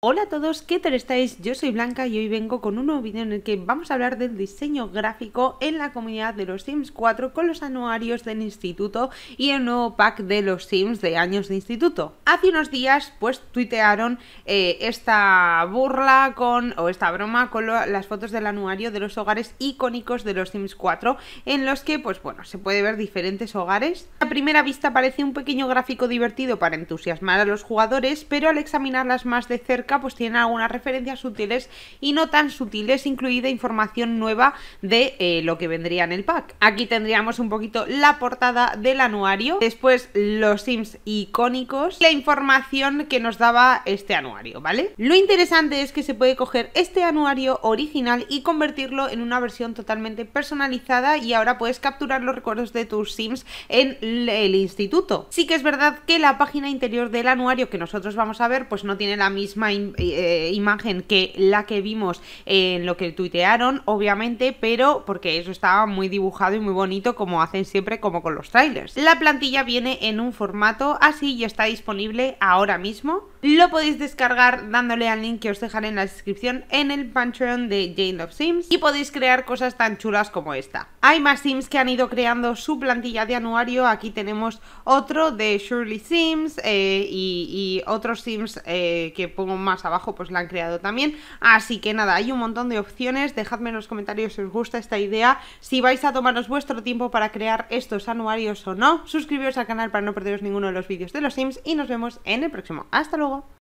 Hola a todos, ¿qué tal estáis? Yo soy Blanca y hoy vengo con un nuevo vídeo en el que vamos a hablar del diseño gráfico en la comunidad de los Sims 4 con los anuarios del instituto y el nuevo pack de los Sims de años de instituto. Hace unos días pues tuitearon eh, esta burla con o esta broma con las fotos del anuario de los hogares icónicos de los Sims 4 en los que pues bueno se puede ver diferentes hogares. A primera vista parece un pequeño gráfico divertido para entusiasmar a los jugadores pero al examinarlas más de cerca pues tienen algunas referencias sutiles y no tan sutiles, incluida información nueva de eh, lo que vendría en el pack. Aquí tendríamos un poquito la portada del anuario, después los sims icónicos, la información que nos daba este anuario, ¿vale? Lo interesante es que se puede coger este anuario original y convertirlo en una versión totalmente personalizada y ahora puedes capturar los recuerdos de tus sims en el instituto. Sí que es verdad que la página interior del anuario que nosotros vamos a ver pues no tiene la misma eh, eh, imagen que la que vimos en lo que tuitearon, obviamente, pero porque eso estaba muy dibujado y muy bonito como hacen siempre como con los trailers. La plantilla viene en un formato así y está disponible ahora mismo lo podéis descargar dándole al link que os dejaré en la descripción en el Patreon de Jane of Sims y podéis crear cosas tan chulas como esta. Hay más Sims que han ido creando su plantilla de anuario, aquí tenemos otro de Shirley Sims eh, y, otros Sims eh, que pongo más abajo pues la han creado también, así que nada, hay un montón de opciones, dejadme en los comentarios si os gusta esta idea, si vais a tomaros vuestro tiempo para crear estos anuarios o no, suscribiros al canal para no perderos ninguno de los vídeos de los Sims y nos vemos en el próximo. Hasta luego. 들어가